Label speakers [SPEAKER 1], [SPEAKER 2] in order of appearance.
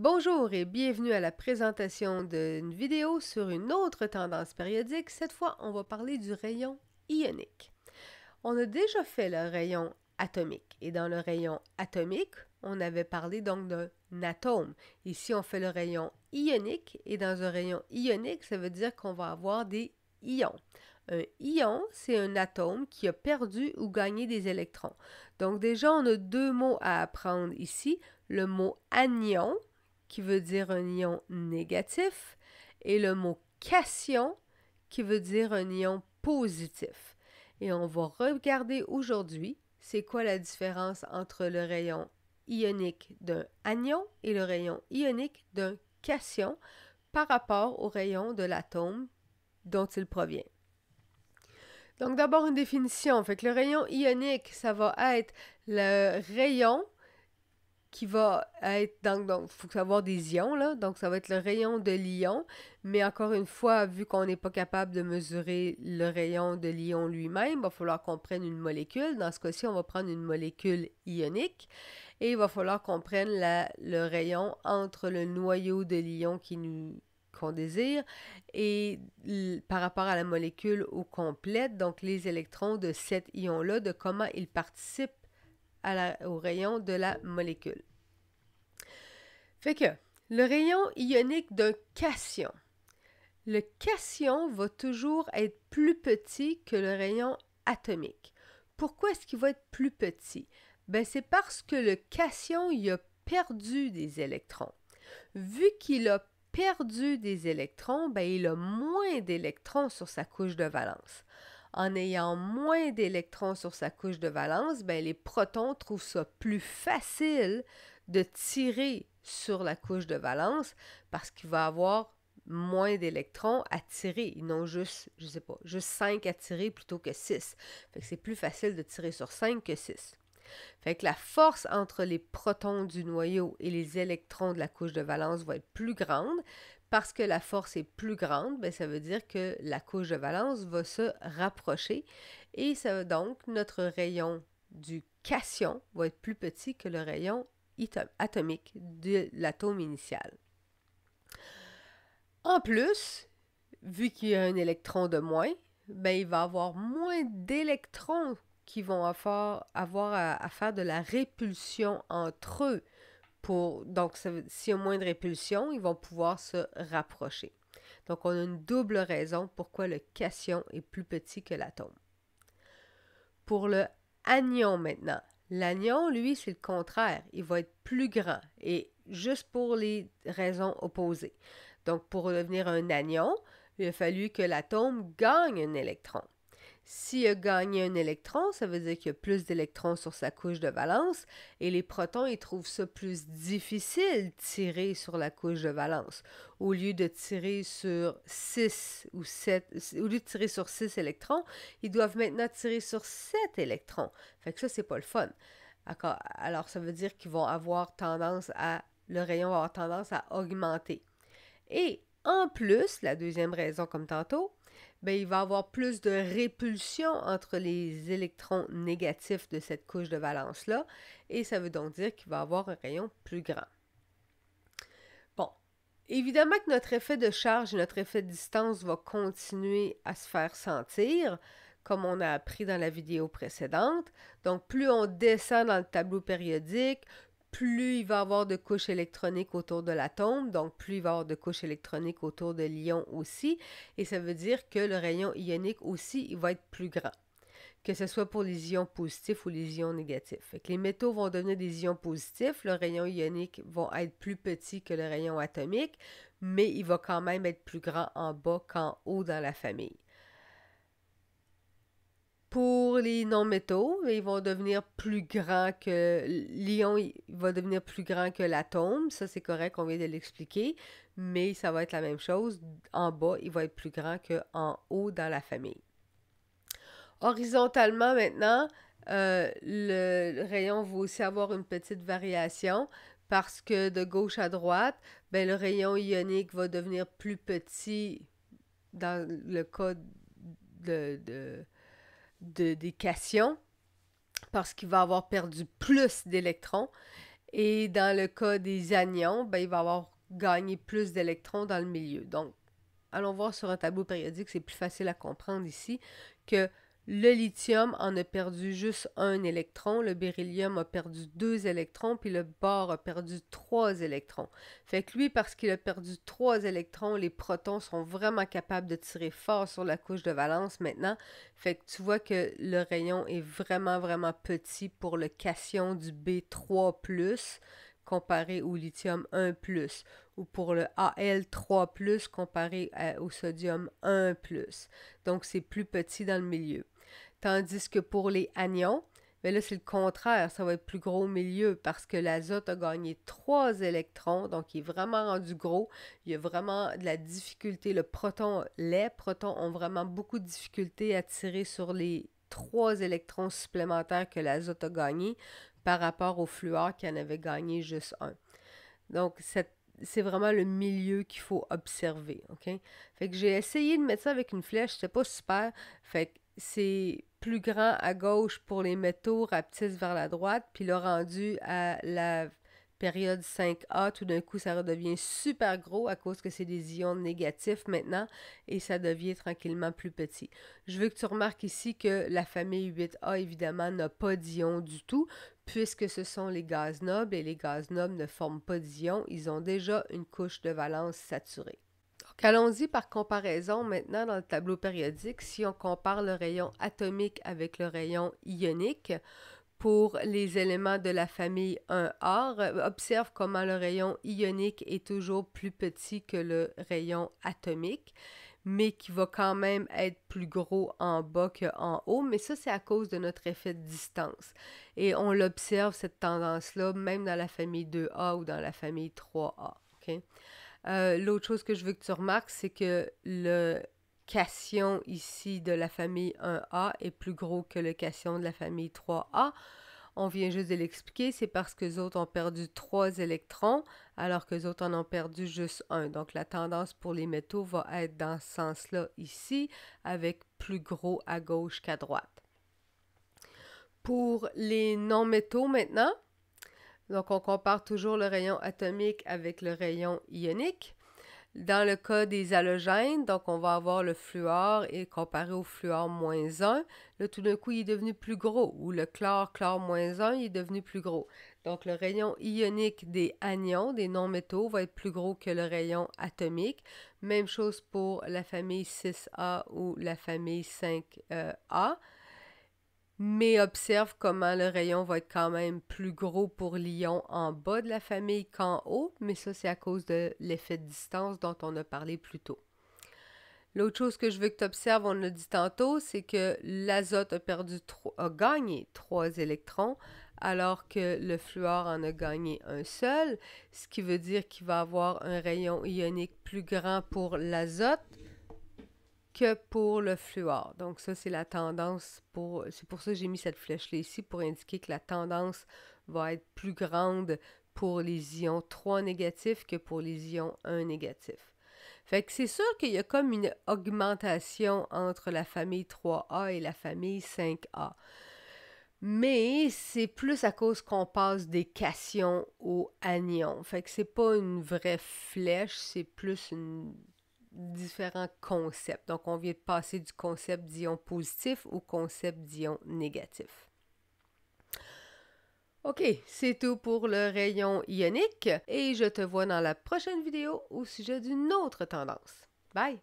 [SPEAKER 1] Bonjour et bienvenue à la présentation d'une vidéo sur une autre tendance périodique. Cette fois, on va parler du rayon ionique. On a déjà fait le rayon atomique et dans le rayon atomique, on avait parlé donc d'un atome. Ici, on fait le rayon ionique et dans un rayon ionique, ça veut dire qu'on va avoir des ions. Un ion, c'est un atome qui a perdu ou gagné des électrons. Donc déjà, on a deux mots à apprendre ici. Le mot anion, qui veut dire un ion négatif, et le mot cation, qui veut dire un ion positif. Et on va regarder aujourd'hui c'est quoi la différence entre le rayon ionique d'un anion et le rayon ionique d'un cation par rapport au rayon de l'atome dont il provient. Donc d'abord une définition. Fait le rayon ionique, ça va être le rayon qui va être donc Donc, il faut savoir des ions, là. Donc, ça va être le rayon de l'ion. Mais encore une fois, vu qu'on n'est pas capable de mesurer le rayon de l'ion lui-même, il va falloir qu'on prenne une molécule. Dans ce cas-ci, on va prendre une molécule ionique. Et il va falloir qu'on prenne la, le rayon entre le noyau de l'ion qui nous qu'on désire et par rapport à la molécule au complète, donc les électrons de cet ion-là, de comment ils participent à la, au rayon de la molécule. Fait que le rayon ionique d'un cation, le cation va toujours être plus petit que le rayon atomique. Pourquoi est-ce qu'il va être plus petit? Ben, c'est parce que le cation il a perdu des électrons. Vu qu'il a perdu des électrons, ben, il a moins d'électrons sur sa couche de valence. En ayant moins d'électrons sur sa couche de valence, ben, les protons trouvent ça plus facile de tirer sur la couche de valence parce qu'il va avoir moins d'électrons à tirer. Ils n'ont juste, je sais pas, juste 5 à tirer plutôt que 6. c'est plus facile de tirer sur 5 que 6. Fait que la force entre les protons du noyau et les électrons de la couche de valence va être plus grande. Parce que la force est plus grande, bien, ça veut dire que la couche de valence va se rapprocher et ça, donc notre rayon du cation va être plus petit que le rayon atomique de l'atome initial. En plus, vu qu'il y a un électron de moins, ben, il va avoir moins d'électrons qui vont avoir, à, faire de la répulsion entre eux. Pour, donc, s'il y a moins de répulsion, ils vont pouvoir se rapprocher. Donc, on a une double raison pourquoi le cation est plus petit que l'atome. Pour le anion maintenant, L'anion, lui, c'est le contraire. Il va être plus grand et juste pour les raisons opposées. Donc, pour devenir un anion, il a fallu que l'atome gagne un électron. S'il a gagné un électron, ça veut dire qu'il y a plus d'électrons sur sa couche de valence et les protons, ils trouvent ça plus difficile de tirer sur la couche de valence. Au lieu de tirer sur 6 ou 7, au lieu de tirer sur 6 électrons, ils doivent maintenant tirer sur 7 électrons. Fait que ça, c'est pas le fun. Alors, ça veut dire qu'ils vont avoir tendance à, le rayon va avoir tendance à augmenter. Et en plus, la deuxième raison, comme tantôt, ben, il va avoir plus de répulsion entre les électrons négatifs de cette couche de valence-là, et ça veut donc dire qu'il va avoir un rayon plus grand. Bon, évidemment que notre effet de charge et notre effet de distance va continuer à se faire sentir, comme on a appris dans la vidéo précédente. Donc, plus on descend dans le tableau périodique, plus il va y avoir de couches électroniques autour de l'atome, donc plus il va y avoir de couches électroniques autour de l'ion aussi, et ça veut dire que le rayon ionique aussi, il va être plus grand, que ce soit pour les ions positifs ou les ions négatifs. les métaux vont devenir des ions positifs, le rayon ionique va être plus petit que le rayon atomique, mais il va quand même être plus grand en bas qu'en haut dans la famille. Pour les non-métaux, ils vont devenir plus grands que. L'ion va devenir plus grand que l'atome. Ça, c'est correct, on vient de l'expliquer. Mais ça va être la même chose. En bas, il va être plus grand qu'en haut dans la famille. Horizontalement, maintenant, euh, le rayon va aussi avoir une petite variation parce que de gauche à droite, ben, le rayon ionique va devenir plus petit dans le cas de de, des cations parce qu'il va avoir perdu plus d'électrons. Et dans le cas des anions, ben, il va avoir gagné plus d'électrons dans le milieu. Donc, allons voir sur un tableau périodique, c'est plus facile à comprendre ici que le lithium en a perdu juste un électron, le beryllium a perdu deux électrons, puis le bore a perdu trois électrons. Fait que lui, parce qu'il a perdu trois électrons, les protons sont vraiment capables de tirer fort sur la couche de valence maintenant. Fait que tu vois que le rayon est vraiment, vraiment petit pour le cation du B3+, comparé au lithium 1+, ou pour le Al3+, comparé au sodium 1+. Donc, c'est plus petit dans le milieu. Tandis que pour les anions, mais ben là, c'est le contraire, ça va être plus gros au milieu parce que l'azote a gagné trois électrons, donc il est vraiment rendu gros. Il y a vraiment de la difficulté. Le proton, les protons ont vraiment beaucoup de difficulté à tirer sur les trois électrons supplémentaires que l'azote a gagné par rapport au fluor qui en avait gagné juste un. Donc, c'est vraiment le milieu qu'il faut observer, OK? Fait que j'ai essayé de mettre ça avec une flèche, c'était pas super. Fait que c'est plus grand à gauche pour les métaux, rapetisse vers la droite, puis le rendu à la période 5A, tout d'un coup, ça redevient super gros à cause que c'est des ions négatifs maintenant et ça devient tranquillement plus petit. Je veux que tu remarques ici que la famille 8A, évidemment, n'a pas d'ions du tout puisque ce sont les gaz nobles et les gaz nobles ne forment pas d'ions, ils ont déjà une couche de valence saturée allons-y par comparaison maintenant dans le tableau périodique. Si on compare le rayon atomique avec le rayon ionique, pour les éléments de la famille 1 a observe comment le rayon ionique est toujours plus petit que le rayon atomique, mais qui va quand même être plus gros en bas qu'en haut, mais ça c'est à cause de notre effet de distance. Et on l'observe cette tendance-là même dans la famille 2A ou dans la famille 3A. Euh, l'autre chose que je veux que tu remarques, c'est que le cation ici de la famille 1A est plus gros que le cation de la famille 3A. On vient juste de l'expliquer, c'est parce que les autres ont perdu 3 électrons, alors que les autres en ont perdu juste un. Donc la tendance pour les métaux va être dans ce sens-là ici, avec plus gros à gauche qu'à droite. Pour les non-métaux maintenant, donc, on compare toujours le rayon atomique avec le rayon ionique. Dans le cas des halogènes, donc on va avoir le fluor et comparé au fluor moins 1, là tout d'un coup il est devenu plus gros, ou le chlore, chlore moins 1, il est devenu plus gros. Donc le rayon ionique des anions, des non-métaux, va être plus gros que le rayon atomique. Même chose pour la famille 6A ou la famille 5A mais observe comment le rayon va être quand même plus gros pour Lyon en bas de la famille qu'en haut, mais ça c'est à cause de l'effet de distance dont on a parlé plus tôt. L'autre chose que je veux que tu observes, on l'a dit tantôt, c'est que l'azote a, perdu gagné trois électrons alors que le fluor en a gagné un seul, ce qui veut dire qu'il va avoir un rayon ionique plus grand pour l'azote que pour le fluor. Donc ça, c'est la tendance pour... C'est pour ça que j'ai mis cette flèche-là ici, pour indiquer que la tendance va être plus grande pour les ions 3 négatifs que pour les ions 1 négatifs. Fait que c'est sûr qu'il y a comme une augmentation entre la famille 3A et la famille 5A. Mais c'est plus à cause qu'on passe des cations aux anions. Fait que c'est pas une vraie flèche, c'est plus une différents concepts. Donc, on vient de passer du concept d'ion positif au concept d'ion négatif. OK, c'est tout pour le rayon ionique et je te vois dans la prochaine vidéo au sujet d'une autre tendance. Bye!